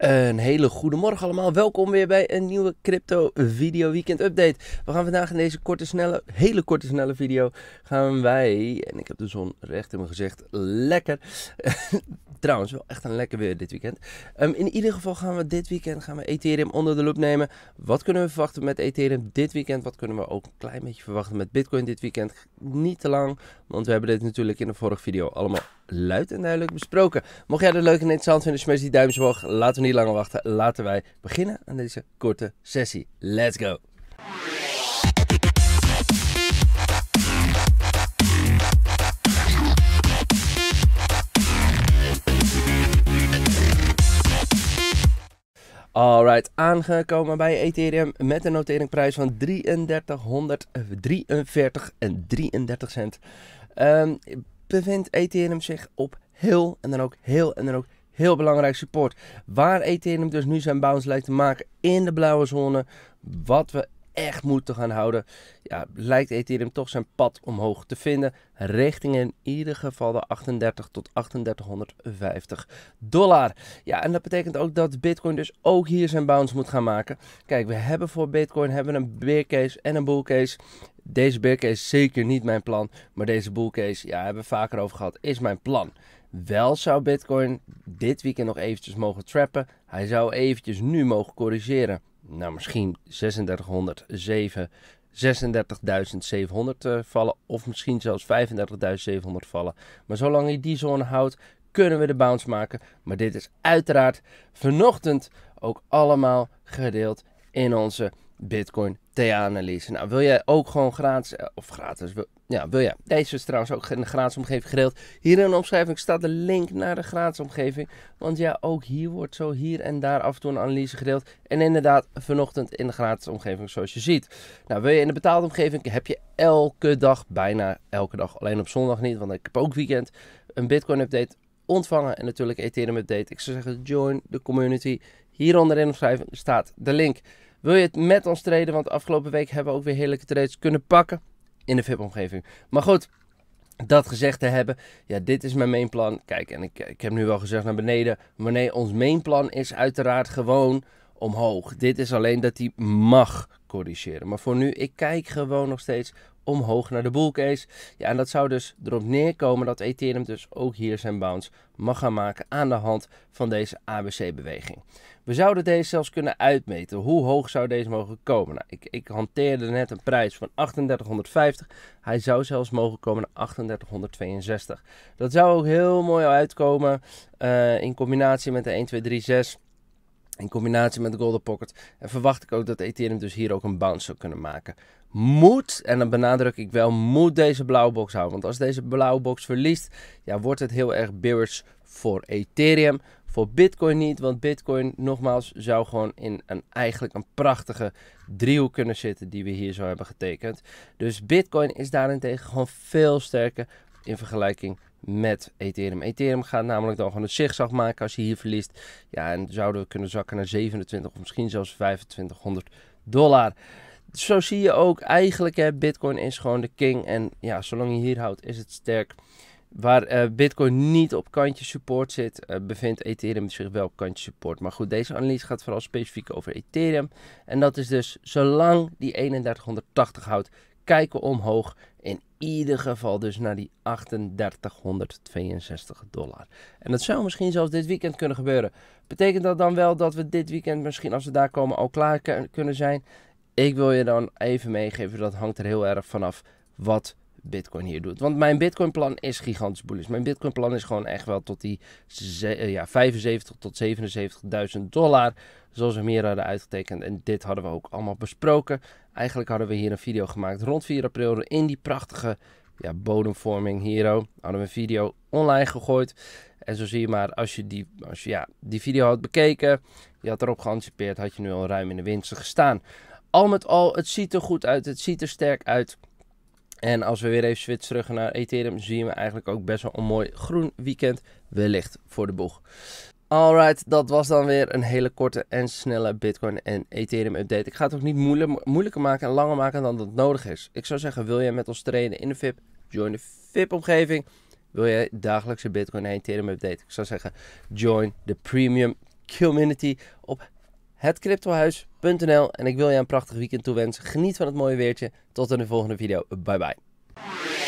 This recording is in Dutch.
Een hele goede morgen allemaal. Welkom weer bij een nieuwe crypto video weekend update. We gaan vandaag in deze korte snelle, hele korte snelle video gaan wij, en ik heb de zon recht in mijn gezicht, lekker. Trouwens, wel echt een lekker weer dit weekend. Ehm, in ieder geval gaan we dit weekend gaan we Ethereum onder de loep nemen. Wat kunnen we verwachten met Ethereum dit weekend? Wat kunnen we ook een klein beetje verwachten met Bitcoin dit weekend? Niet te lang, want we hebben dit natuurlijk in de vorige video allemaal luid en duidelijk besproken. Mocht jij het leuk en interessant vinden, smash die duimpje omhoog. Laten we niet niet langer wachten. Laten wij beginnen aan deze korte sessie. Let's go! Alright, aangekomen bij Ethereum met een noteringprijs van 3343 eh, en 33 cent. Um, bevindt Ethereum zich op heel en dan ook heel en dan ook Heel belangrijk support. Waar Ethereum dus nu zijn bounce lijkt te maken in de blauwe zone. Wat we echt moeten gaan houden. Ja, lijkt Ethereum toch zijn pad omhoog te vinden. Richting in ieder geval de 38 tot 3850 dollar. Ja, en dat betekent ook dat Bitcoin dus ook hier zijn bounce moet gaan maken. Kijk, we hebben voor Bitcoin hebben een bear case en een bull case. Deze bear case is zeker niet mijn plan. Maar deze bull case, ja, hebben we vaker over gehad, is mijn plan. Wel zou Bitcoin dit weekend nog eventjes mogen trappen. Hij zou eventjes nu mogen corrigeren. Nou, misschien 36.700 eh, vallen. Of misschien zelfs 35.700 vallen. Maar zolang hij die zone houdt, kunnen we de bounce maken. Maar dit is uiteraard vanochtend ook allemaal gedeeld in onze Bitcoin analyse Nou, wil jij ook gewoon gratis, eh, of gratis, wil, ja, wil jij. Deze is trouwens ook in de gratis omgeving gedeeld. Hier in de omschrijving staat de link naar de gratis omgeving. Want ja, ook hier wordt zo hier en daar af en toe een analyse gedeeld. En inderdaad, vanochtend in de gratis omgeving, zoals je ziet. Nou, wil je in de betaalde omgeving, heb je elke dag, bijna elke dag, alleen op zondag niet, want ik heb ook weekend, een Bitcoin-update ontvangen. En natuurlijk Ethereum-update. Ik zou zeggen, join de community. Hieronder in de omschrijving staat de link. Wil je het met ons treden? Want afgelopen week hebben we ook weer heerlijke trades kunnen pakken in de VIP-omgeving. Maar goed, dat gezegd te hebben, ja, dit is mijn mainplan. Kijk, en ik, ik heb nu wel gezegd naar beneden. Maar nee, ons mainplan is uiteraard gewoon omhoog. Dit is alleen dat hij mag corrigeren. Maar voor nu, ik kijk gewoon nog steeds omhoog naar de bullcase. Ja, en dat zou dus erop neerkomen dat Ethereum dus ook hier zijn bounce mag gaan maken aan de hand van deze ABC-beweging. We zouden deze zelfs kunnen uitmeten. Hoe hoog zou deze mogen komen? Nou, ik, ik hanteerde net een prijs van 3850. Hij zou zelfs mogen komen naar 3862. Dat zou ook heel mooi uitkomen eh, in combinatie met de 1236. In combinatie met de Golden Pocket en eh, verwacht ik ook dat Ethereum dus hier ook een bounce zou kunnen maken. Moet, en dan benadruk ik wel, moet deze blauwe box houden. Want als deze blauwe box verliest, ja, wordt het heel erg bearish voor Ethereum. Voor Bitcoin niet, want Bitcoin nogmaals zou gewoon in een eigenlijk een prachtige driehoek kunnen zitten die we hier zo hebben getekend. Dus Bitcoin is daarentegen gewoon veel sterker in vergelijking met Ethereum. Ethereum gaat namelijk dan gewoon een zigzag maken als je hier verliest. Ja, en zouden we kunnen zakken naar 27 of misschien zelfs 2500 dollar. Zo zie je ook eigenlijk, hè, Bitcoin is gewoon de king. En ja, zolang je hier houdt, is het sterk. Waar eh, Bitcoin niet op kantje support zit, eh, bevindt Ethereum zich wel op kantje support. Maar goed, deze analyse gaat vooral specifiek over Ethereum. En dat is dus zolang die 3180 houdt, kijken omhoog. In ieder geval dus naar die 3862 dollar. En dat zou misschien zelfs dit weekend kunnen gebeuren. Betekent dat dan wel dat we dit weekend misschien als we daar komen al klaar kunnen zijn? Ik wil je dan even meegeven, dat hangt er heel erg vanaf wat Bitcoin hier doet. Want mijn Bitcoin plan is gigantisch bullish. Mijn Bitcoin plan is gewoon echt wel tot die eh, ja, 75 tot 77.000 dollar. Zoals we meer hadden uitgetekend. En dit hadden we ook allemaal besproken. Eigenlijk hadden we hier een video gemaakt rond 4 april in die prachtige ja, bodemvorming Hero. Hadden we een video online gegooid. En zo zie je maar, als je die, als ja, die video had bekeken, je had erop geanticipeerd, had je nu al ruim in de winsten gestaan. Al met al, het ziet er goed uit, het ziet er sterk uit. En als we weer even switchen terug naar Ethereum, zien we eigenlijk ook best wel een mooi groen weekend wellicht voor de boeg. Alright, dat was dan weer een hele korte en snelle Bitcoin en Ethereum update. Ik ga het ook niet moeilijker maken en langer maken dan dat nodig is. Ik zou zeggen, wil jij met ons traden in de VIP? Join de VIP-omgeving. Wil jij dagelijkse Bitcoin en Ethereum update? Ik zou zeggen, join de premium community op hetcryptohuis.nl. En ik wil je een prachtig weekend toewensen. Geniet van het mooie weertje. Tot in de volgende video. Bye bye.